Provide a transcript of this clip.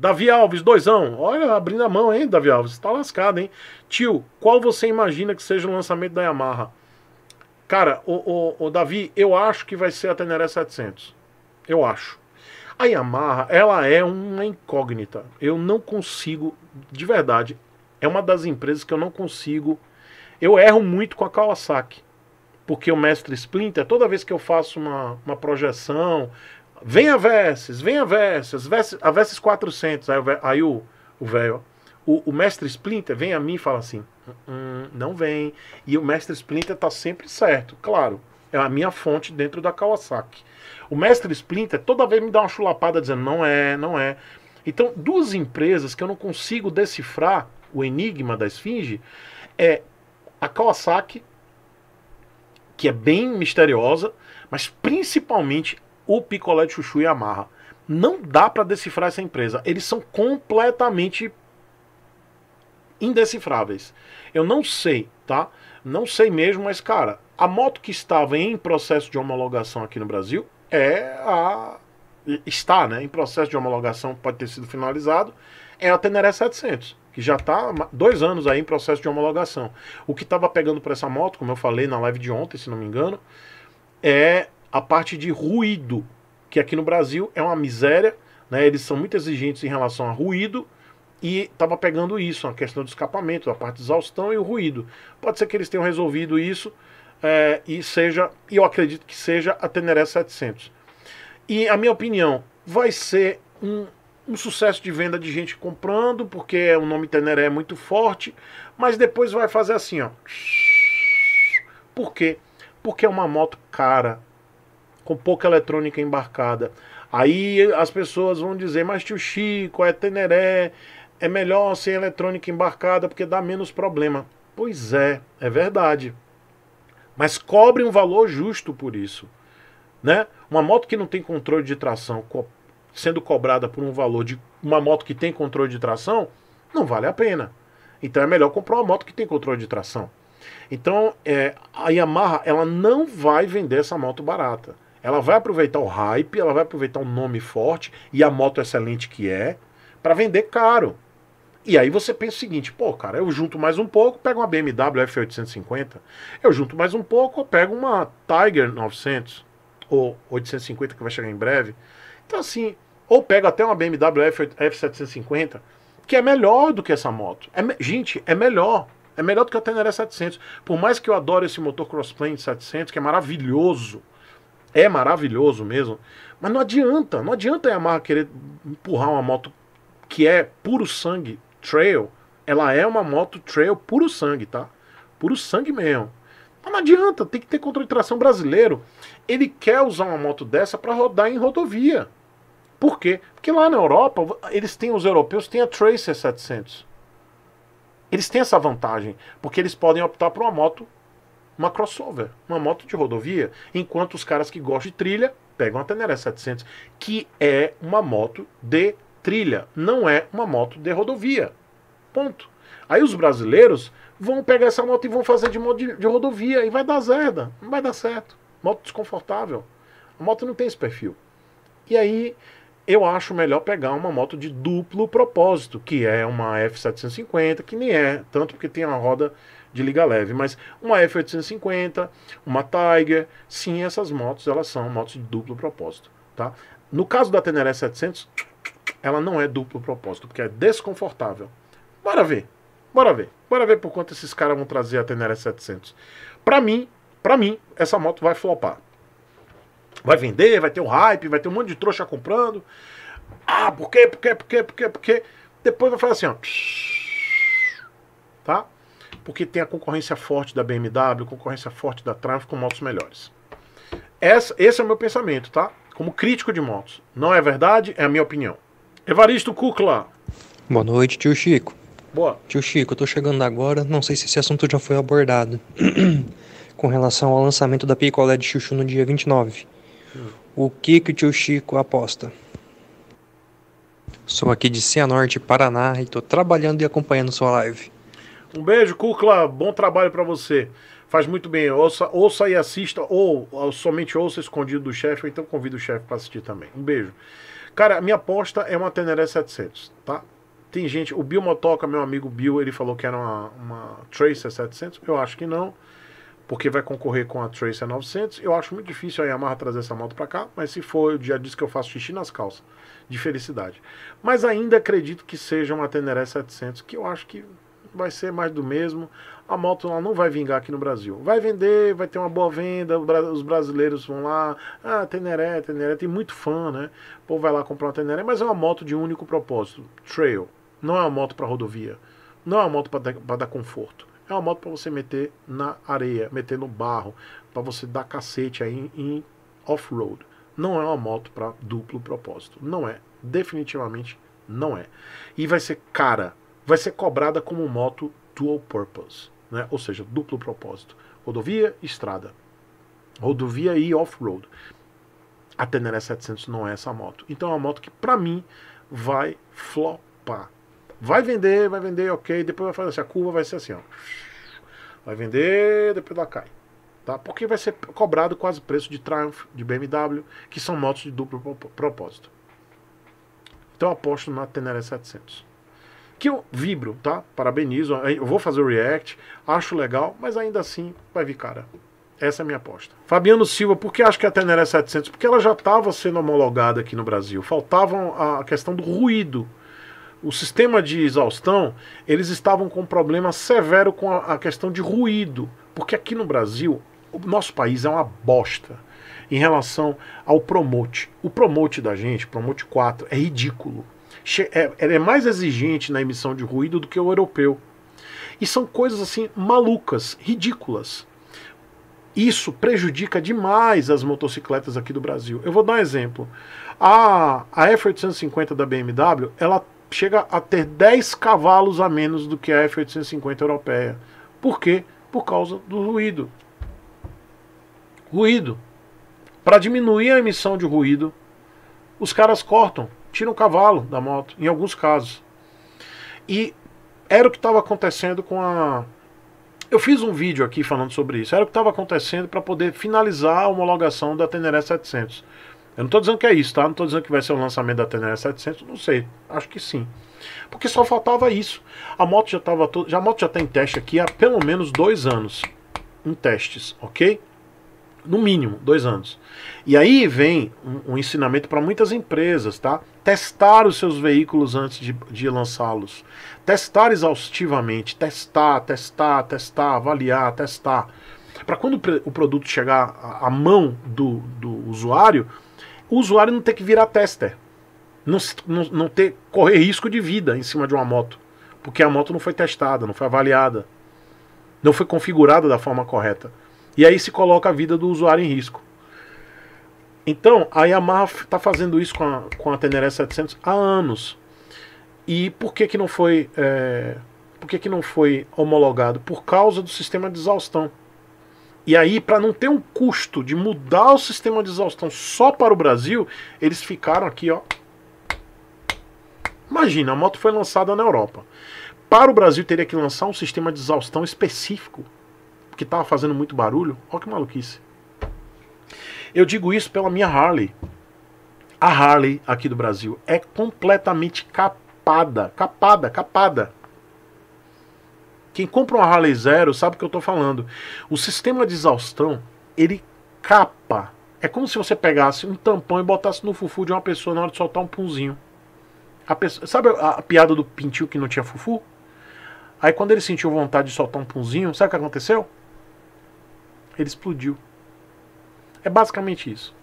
Davi Alves, doisão. Olha, abrindo a mão, hein, Davi Alves. Tá lascado, hein? Tio, qual você imagina que seja o lançamento da Yamaha? Cara, o, o, o Davi, eu acho que vai ser a Teneré 700. Eu acho. A Yamaha, ela é uma incógnita. Eu não consigo, de verdade, é uma das empresas que eu não consigo. Eu erro muito com a Kawasaki. Porque o mestre Splinter, toda vez que eu faço uma, uma projeção, Vem a Vesses, vem a Vesses, a Vesses 400. Aí, aí o velho, o, o, mestre Splinter vem a mim e fala assim: hum, não vem. E o mestre Splinter está sempre certo, claro. É a minha fonte dentro da Kawasaki. O mestre Splinter toda vez me dá uma chulapada dizendo: não é, não é. Então, duas empresas que eu não consigo decifrar o enigma da esfinge é a Kawasaki, que é bem misteriosa, mas principalmente o Picolé de Chuchu e amarra Não dá para decifrar essa empresa. Eles são completamente indecifráveis. Eu não sei, tá? Não sei mesmo, mas cara, a moto que estava em processo de homologação aqui no Brasil é a está, né, em processo de homologação, pode ter sido finalizado, é a Teneré 700, que já está dois anos aí em processo de homologação. O que estava pegando para essa moto, como eu falei na live de ontem, se não me engano, é a parte de ruído, que aqui no Brasil é uma miséria, né? Eles são muito exigentes em relação a ruído e estava pegando isso, a questão do escapamento, a parte de exaustão e o ruído. Pode ser que eles tenham resolvido isso é, e seja, e eu acredito que seja a Teneré 700. E a minha opinião, vai ser um, um sucesso de venda de gente comprando, porque é, o nome Teneré é muito forte, mas depois vai fazer assim, ó. Por quê? Porque é uma moto cara, com pouca eletrônica embarcada. Aí as pessoas vão dizer, mas tio Chico, é Teneré, é melhor sem eletrônica embarcada porque dá menos problema. Pois é, é verdade. Mas cobre um valor justo por isso. Né? Uma moto que não tem controle de tração co sendo cobrada por um valor de uma moto que tem controle de tração, não vale a pena. Então é melhor comprar uma moto que tem controle de tração. Então é, a Yamaha ela não vai vender essa moto barata. Ela vai aproveitar o hype, ela vai aproveitar um nome forte e a moto excelente que é, para vender caro. E aí você pensa o seguinte, pô, cara, eu junto mais um pouco, pego uma BMW F850, eu junto mais um pouco, eu pego uma Tiger 900 ou 850 que vai chegar em breve. Então assim, ou pego até uma BMW F750, que é melhor do que essa moto. É, gente, é melhor. É melhor do que a Tenere 700. Por mais que eu adore esse motor Crossplane 700, que é maravilhoso, é maravilhoso mesmo, mas não adianta, não adianta a Yamaha querer empurrar uma moto que é puro sangue, trail, ela é uma moto trail puro sangue, tá? Puro sangue mesmo. Mas não adianta, tem que ter controle de tração brasileiro. Ele quer usar uma moto dessa para rodar em rodovia. Por quê? Porque lá na Europa, eles têm, os europeus têm a Tracer 700. Eles têm essa vantagem, porque eles podem optar por uma moto uma crossover, uma moto de rodovia, enquanto os caras que gostam de trilha pegam a Teneré 700, que é uma moto de trilha, não é uma moto de rodovia. Ponto. Aí os brasileiros vão pegar essa moto e vão fazer de modo de, de rodovia e vai dar zerda, não vai dar certo. Moto desconfortável. A moto não tem esse perfil. E aí eu acho melhor pegar uma moto de duplo propósito, que é uma F750, que nem é, tanto porque tem uma roda de liga leve, mas uma F850, uma Tiger, sim, essas motos, elas são motos de duplo propósito, tá? No caso da Teneré 700, ela não é duplo propósito, porque é desconfortável. Bora ver. Bora ver. Bora ver por quanto esses caras vão trazer a Teneré 700. Para mim, para mim, essa moto vai flopar. Vai vender, vai ter um hype, vai ter um monte de trouxa comprando. Ah, por quê? Por quê? Por quê? Por quê? Por quê? Depois vai falar assim, ó. Tá? porque tem a concorrência forte da BMW, concorrência forte da Triumph com motos melhores. Essa, esse é o meu pensamento, tá? Como crítico de motos. Não é verdade, é a minha opinião. Evaristo Kukla. Boa noite, tio Chico. Boa. Tio Chico, eu tô chegando agora, não sei se esse assunto já foi abordado. com relação ao lançamento da picolé de chuchu no dia 29. Hum. O que que o tio Chico aposta? Sou aqui de Cianorte, Paraná e tô trabalhando e acompanhando sua live. Um beijo, Cucla. Bom trabalho para você. Faz muito bem. Ouça, ouça e assista, ou, ou somente ouça escondido do chefe, então convido o chefe para assistir também. Um beijo. Cara, minha aposta é uma Teneré 700, tá? Tem gente, o Bill Motoca, meu amigo Bill, ele falou que era uma, uma Tracer 700. Eu acho que não, porque vai concorrer com a Tracer 900. Eu acho muito difícil a Yamaha trazer essa moto para cá, mas se for, eu já disse que eu faço xixi nas calças, de felicidade. Mas ainda acredito que seja uma Teneré 700, que eu acho que vai ser mais do mesmo. A moto ela não vai vingar aqui no Brasil. Vai vender, vai ter uma boa venda, os brasileiros vão lá, ah, Teneré, Teneré, tem muito fã, né? O povo vai lá comprar uma Teneré, mas é uma moto de único propósito, trail. Não é uma moto para rodovia, não é uma moto para dar, dar conforto. É uma moto para você meter na areia, meter no barro, para você dar cacete aí em off-road. Não é uma moto para duplo propósito. Não é. Definitivamente não é. E vai ser cara vai ser cobrada como moto dual purpose, né? ou seja, duplo propósito: rodovia e estrada, rodovia e off-road. A Teneré 700 não é essa moto. Então é uma moto que, para mim, vai flopar. Vai vender, vai vender, ok. Depois vai fazer assim: a curva vai ser assim, ó. Vai vender, depois ela cai. Tá? Porque vai ser cobrado quase preço de Triumph, de BMW, que são motos de duplo propósito. Então eu aposto na Teneré 700 que eu vibro, tá? Parabenizo, eu vou fazer o react, acho legal, mas ainda assim vai vir cara. Essa é a minha aposta. Fabiano Silva, por que acho que a Tenere é 700? Porque ela já estava sendo homologada aqui no Brasil. Faltava a questão do ruído. O sistema de exaustão, eles estavam com um problema severo com a questão de ruído. Porque aqui no Brasil, o nosso país é uma bosta em relação ao promote. O promote da gente, promote 4, é ridículo. É, é mais exigente na emissão de ruído do que o europeu. E são coisas assim malucas, ridículas. Isso prejudica demais as motocicletas aqui do Brasil. Eu vou dar um exemplo. A, a F850 da BMW, ela chega a ter 10 cavalos a menos do que a F850 europeia. Por quê? Por causa do ruído. Ruído. Para diminuir a emissão de ruído, os caras cortam tira o cavalo da moto, em alguns casos. E era o que estava acontecendo com a. Eu fiz um vídeo aqui falando sobre isso. Era o que estava acontecendo para poder finalizar a homologação da Teneré 700. Eu não estou dizendo que é isso, tá? Não estou dizendo que vai ser o lançamento da Teneré 700, não sei. Acho que sim. Porque só faltava isso. A moto já estava to... já a moto já está em teste aqui há pelo menos dois anos em testes, ok? no mínimo dois anos. E aí vem um, um ensinamento para muitas empresas, tá? Testar os seus veículos antes de, de lançá-los. Testar exaustivamente, testar, testar, testar, avaliar, testar. Para quando o produto chegar à mão do, do usuário, o usuário não ter que virar tester. Não, não, não ter correr risco de vida em cima de uma moto. Porque a moto não foi testada, não foi avaliada. Não foi configurada da forma correta. E aí se coloca a vida do usuário em risco. Então, a Yamaha está fazendo isso com a, com a Teneré 700 há anos. E por que, que não foi é, por que, que não foi homologado? Por causa do sistema de exaustão. E aí, para não ter um custo de mudar o sistema de exaustão só para o Brasil, eles ficaram aqui, ó. Imagina, a moto foi lançada na Europa. Para o Brasil, teria que lançar um sistema de exaustão específico que tava fazendo muito barulho. Olha que maluquice. Eu digo isso pela minha Harley. A Harley aqui do Brasil é completamente capada, capada, capada. Quem compra uma Harley Zero sabe o que eu tô falando. O sistema de exaustão, ele capa. É como se você pegasse um tampão e botasse no fufu de uma pessoa na hora de soltar um punzinho. A pessoa, sabe a, a piada do pintil que não tinha fufu? Aí quando ele sentiu vontade de soltar um punzinho, sabe o que aconteceu? ele explodiu. É basicamente isso.